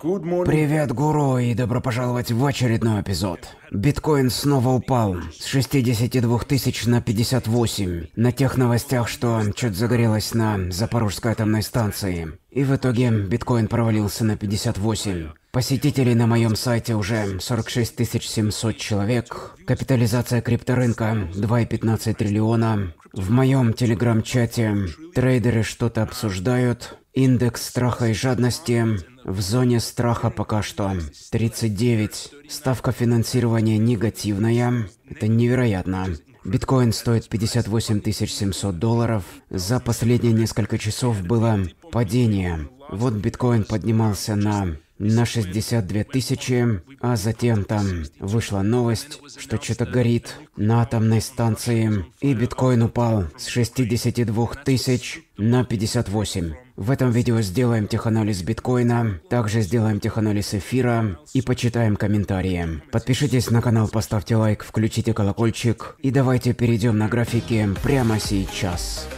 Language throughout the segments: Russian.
Привет, гуру, и добро пожаловать в очередной эпизод. Биткоин снова упал с 62 тысяч на 58. На тех новостях, что чуть загорелось на Запорожской атомной станции. И в итоге биткоин провалился на 58. Посетителей на моем сайте уже 46 700 человек. Капитализация крипторынка 2,15 триллиона. В моем телеграм-чате трейдеры что-то обсуждают. Индекс страха и жадности в зоне страха пока что 39. Ставка финансирования негативная. Это невероятно. Биткоин стоит 58 700 долларов. За последние несколько часов было падение. Вот биткоин поднимался на на 62 тысячи, а затем там вышла новость, что что-то горит на атомной станции, и биткоин упал с 62 тысяч на 58. В этом видео сделаем теханализ биткоина, также сделаем теханализ эфира и почитаем комментарии. Подпишитесь на канал, поставьте лайк, включите колокольчик и давайте перейдем на графики прямо сейчас.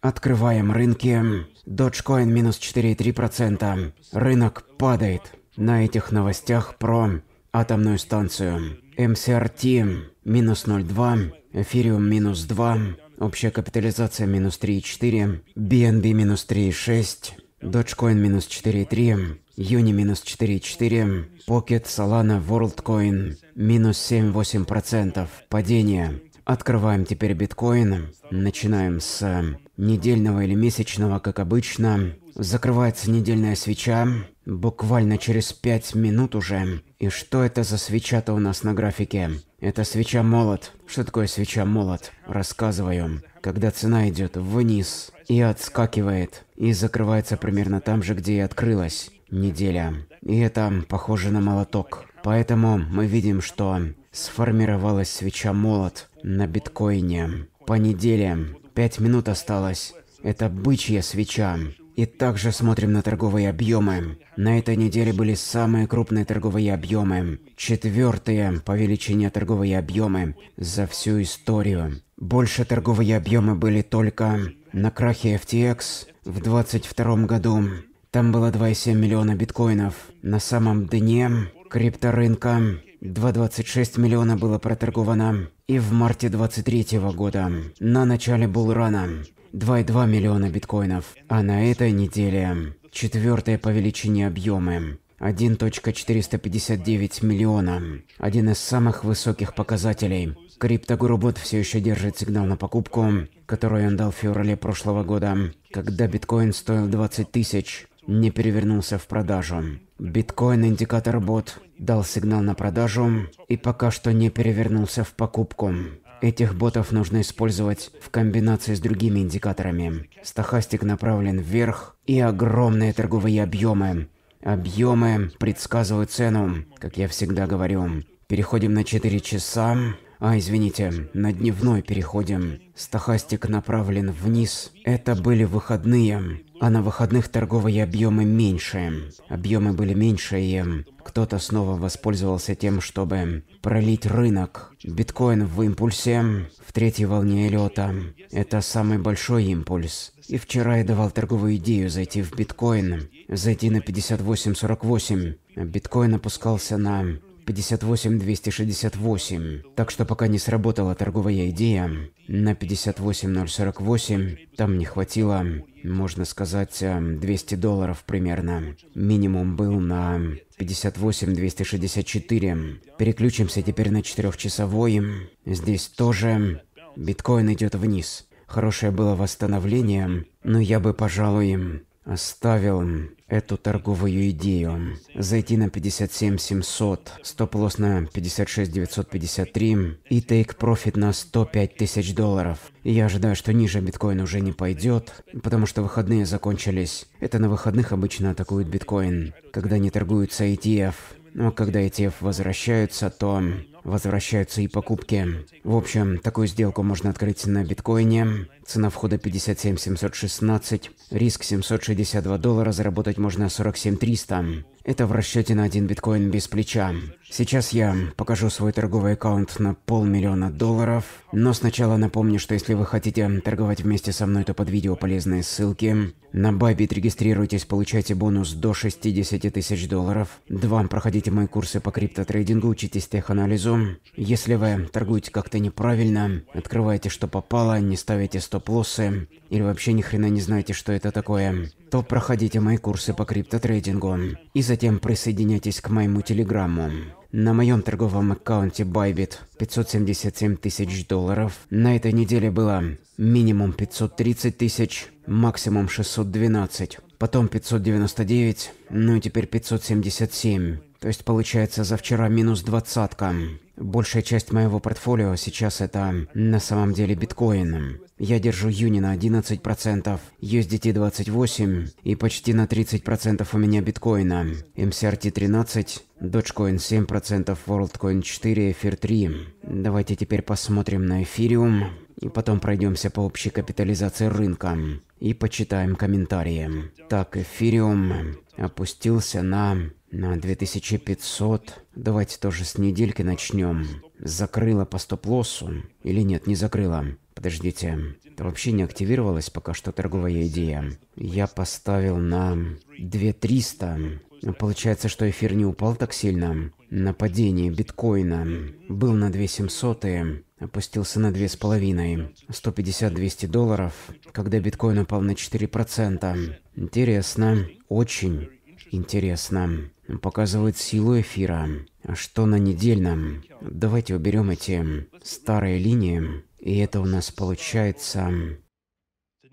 Открываем рынки. Dogecoin минус 4,3%. Рынок падает. На этих новостях про атомную станцию. MCRT минус 0,2. Эфириум минус 2. Общая капитализация минус 3,4, BNB минус 3,6, Dogecoin минус 4,3, Uni минус 4,4, Pocket, Solana, WorldCoin минус 7-8%, падение. Открываем теперь биткоин, начинаем с недельного или месячного, как обычно. Закрывается недельная свеча, Буквально через пять минут уже. И что это за свеча-то у нас на графике? Это свеча-молот. Что такое свеча-молот? Рассказываю. Когда цена идет вниз и отскакивает, и закрывается примерно там же, где и открылась. Неделя. И это похоже на молоток. Поэтому мы видим, что сформировалась свеча-молот на биткоине. По неделе. Пять минут осталось. Это бычья свеча. И также смотрим на торговые объемы. На этой неделе были самые крупные торговые объемы. Четвертые по величине торговые объемы за всю историю. Больше торговые объемы были только на крахе FTX в 2022 году. Там было 2,7 миллиона биткоинов. На самом дне крипторынка 2,26 миллиона было проторговано. И в марте 23 года, на начале булрана, 2,2 миллиона биткоинов, а на этой неделе четвертое по величине объемы 1.459 миллиона. Один из самых высоких показателей. Криптогурубот все еще держит сигнал на покупку, который он дал в феврале прошлого года, когда биткоин стоил 20 тысяч, не перевернулся в продажу. Биткоин индикатор бот дал сигнал на продажу и пока что не перевернулся в покупку. Этих ботов нужно использовать в комбинации с другими индикаторами. Стохастик направлен вверх и огромные торговые объемы. Объемы предсказывают цену, как я всегда говорю. Переходим на 4 часа. А, извините, на дневной переходим. Стахастик направлен вниз. Это были выходные. А на выходных торговые объемы меньше. Объемы были меньше, и эм, кто-то снова воспользовался тем, чтобы пролить рынок. Биткоин в импульсе, в третьей волне Эллиота. Это самый большой импульс. И вчера я давал торговую идею зайти в биткоин. Зайти на 58.48. Биткоин опускался на 58268. Так что пока не сработала торговая идея, на 58048 там не хватило, можно сказать, 200 э, долларов примерно. Минимум был на 58264. Переключимся теперь на 4-часовой. Здесь тоже биткоин идет вниз. Хорошее было восстановление, но я бы, пожалуй, Оставил эту торговую идею. Зайти на 57700, стоп-лосс на 56953 и тейк-профит на 105 тысяч долларов. Я ожидаю, что ниже биткоин уже не пойдет, потому что выходные закончились. Это на выходных обычно атакуют биткоин, когда не торгуются ETF. Но когда ETF возвращаются, то возвращаются и покупки. В общем, такую сделку можно открыть на биткоине. Цена входа 57 716, риск 762 доллара, заработать можно 47 300. Это в расчете на один биткоин без плеча. Сейчас я покажу свой торговый аккаунт на полмиллиона долларов, но сначала напомню, что если вы хотите торговать вместе со мной, то под видео полезные ссылки. На Bybit регистрируйтесь, получайте бонус до 60 тысяч долларов. 2. Проходите мои курсы по криптотрейдингу, учитесь теханализу, что если вы торгуете как-то неправильно, открываете что попало, не ставите стоп-лоссы, или вообще ни хрена не знаете, что это такое, то проходите мои курсы по криптотрейдингу, и затем присоединяйтесь к моему телеграмму. На моем торговом аккаунте Bybit 577 тысяч долларов. На этой неделе было минимум 530 тысяч, максимум 612, потом 599, ну и теперь 577. То есть получается за вчера минус двадцатка. Большая часть моего портфолио сейчас это на самом деле биткоин. Я держу Юни на 11%, USDT 28% и почти на 30% у меня биткоина. MCRT 13%, Dogecoin 7%, WorldCoin 4%, Эфир 3%. Давайте теперь посмотрим на эфириум и потом пройдемся по общей капитализации рынка и почитаем комментарии. Так, эфириум опустился на на 2500. Давайте тоже с недельки начнем. Закрыла по стоп-лоссу? Или нет, не закрыла? Подождите. Это вообще не активировалась пока что торговая идея. Я поставил на 2300. Ну, получается, что эфир не упал так сильно. На падение биткоина был на 2700 и опустился на 2,5. 150-200 долларов, когда биткоин упал на 4%. Интересно, очень интересно показывает силу эфира. Что на недельном? Давайте уберем эти старые линии, и это у нас получается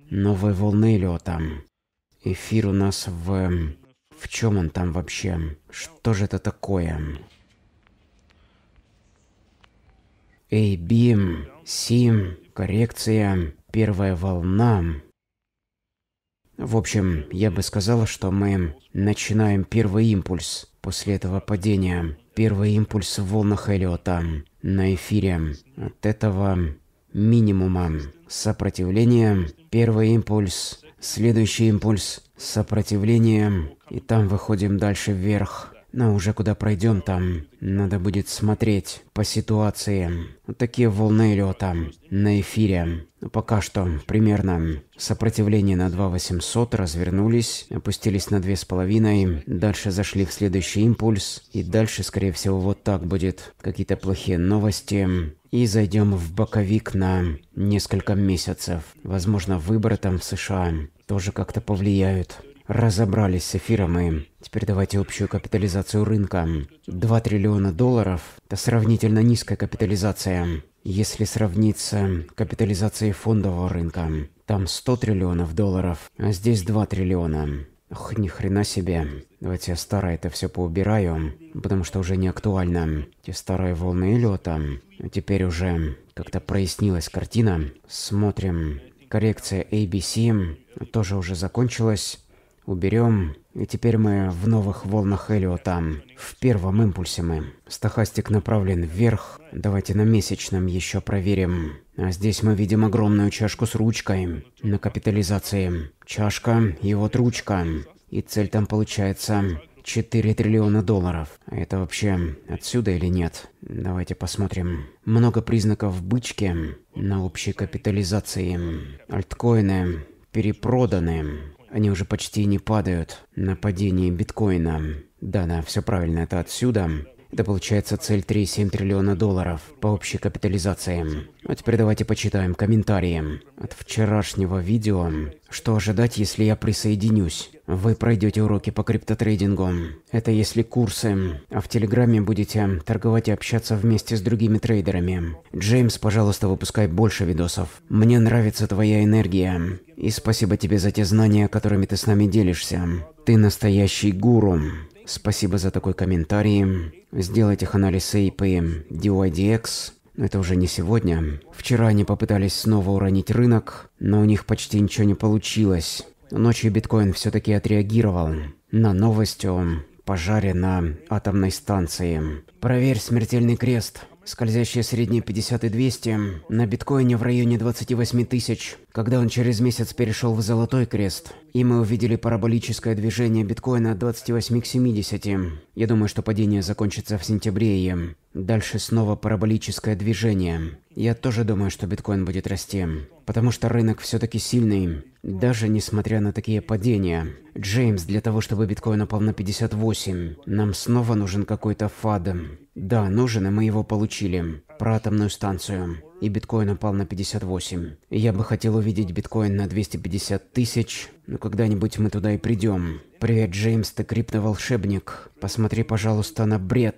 новые волны лета. Эфир у нас в... В чем он там вообще? Что же это такое? Эй, бим, сим, коррекция, первая волна. В общем, я бы сказала, что мы начинаем первый импульс после этого падения. Первый импульс в волнах Эллиота на эфире. От этого минимума сопротивления. Первый импульс, следующий импульс сопротивление. И там выходим дальше вверх. Но ну, уже куда пройдем там, надо будет смотреть по ситуации. Вот такие волны Эллиота на эфире. Пока что примерно сопротивление на 2800, развернулись, опустились на 2,5, дальше зашли в следующий импульс, и дальше, скорее всего, вот так будет. Какие-то плохие новости, и зайдем в боковик на несколько месяцев. Возможно, выборы там в США тоже как-то повлияют. Разобрались с эфиром и теперь давайте общую капитализацию рынка. 2 триллиона долларов – это сравнительно низкая капитализация. Если сравнить с капитализацией фондового рынка, там 100 триллионов долларов, а здесь 2 триллиона. Ох, ни хрена себе. Давайте я старое это все поубираю, потому что уже не актуально. Те старые волны лета. А теперь уже как-то прояснилась картина. Смотрим. Коррекция ABC тоже уже закончилась уберем, и теперь мы в новых волнах Элиота. В первом импульсе мы. Стохастик направлен вверх. Давайте на месячном еще проверим. А здесь мы видим огромную чашку с ручкой. На капитализации. Чашка и вот ручка. И цель там получается 4 триллиона долларов. А это вообще отсюда или нет? Давайте посмотрим. Много признаков бычки на общей капитализации. Альткоины перепроданы. Они уже почти не падают. Нападение биткоина. Да-да, все правильно, это отсюда. Это получается цель 3,7 триллиона долларов по общей капитализации. А теперь давайте почитаем комментарии от вчерашнего видео. Что ожидать, если я присоединюсь? Вы пройдете уроки по криптотрейдингу. Это если курсы. А в Телеграме будете торговать и общаться вместе с другими трейдерами. Джеймс, пожалуйста, выпускай больше видосов. Мне нравится твоя энергия. И спасибо тебе за те знания, которыми ты с нами делишься. Ты настоящий гуру. Спасибо за такой комментарий сделать их анализ API DYDX, это уже не сегодня. Вчера они попытались снова уронить рынок, но у них почти ничего не получилось. Ночью биткоин все-таки отреагировал на новость о пожаре на атомной станции. Проверь смертельный крест. Скользящие средние 50 и 200 на биткоине в районе 28 тысяч. Когда он через месяц перешел в Золотой Крест, и мы увидели параболическое движение биткоина от 28 к 70. Я думаю, что падение закончится в сентябре и дальше снова параболическое движение. Я тоже думаю, что биткоин будет расти, потому что рынок все-таки сильный, даже несмотря на такие падения. Джеймс, для того, чтобы биткоин упал на 58, нам снова нужен какой-то фад. Да, нужен, и мы его получили про атомную станцию. И биткоин упал на 58. Я бы хотел увидеть биткоин на 250 тысяч, но когда-нибудь мы туда и придем. Привет, Джеймс, ты криптоволшебник. Посмотри, пожалуйста, на бред.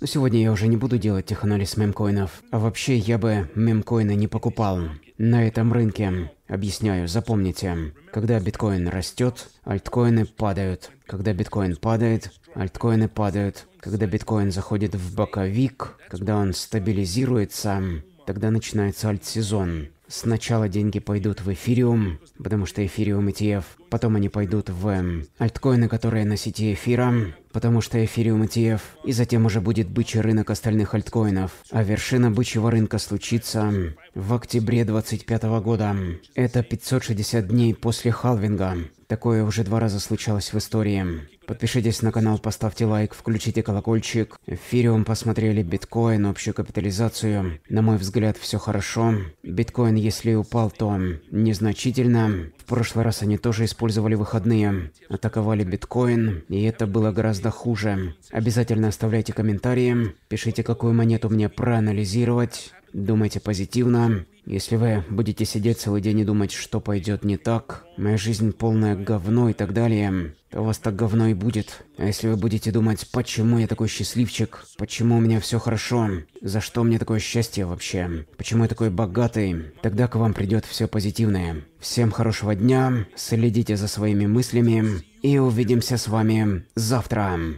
Но сегодня я уже не буду делать теханализ мемкоинов. А вообще, я бы мемкоины не покупал. На этом рынке. Объясняю, запомните. Когда биткоин растет, альткоины падают. Когда биткоин падает, альткоины падают. Когда биткоин заходит в боковик, когда он стабилизируется, тогда начинается альт-сезон. Сначала деньги пойдут в эфириум, потому что эфириум ETF, потом они пойдут в эм, альткоины, которые на сети эфира, потому что эфириум ETF, и затем уже будет бычий рынок остальных альткоинов. А вершина бычьего рынка случится в октябре 2025 года. Это 560 дней после халвинга. Такое уже два раза случалось в истории. Подпишитесь на канал, поставьте лайк, включите колокольчик. Эфириум посмотрели, биткоин, общую капитализацию. На мой взгляд, все хорошо. Биткоин, если упал, то незначительно. В прошлый раз они тоже использовали выходные. Атаковали биткоин, и это было гораздо хуже. Обязательно оставляйте комментарии, пишите, какую монету мне проанализировать думайте позитивно. Если вы будете сидеть целый день и думать, что пойдет не так, моя жизнь полная говно и так далее, то у вас так говно и будет. А если вы будете думать, почему я такой счастливчик, почему у меня все хорошо, за что мне такое счастье вообще, почему я такой богатый, тогда к вам придет все позитивное. Всем хорошего дня, следите за своими мыслями и увидимся с вами завтра.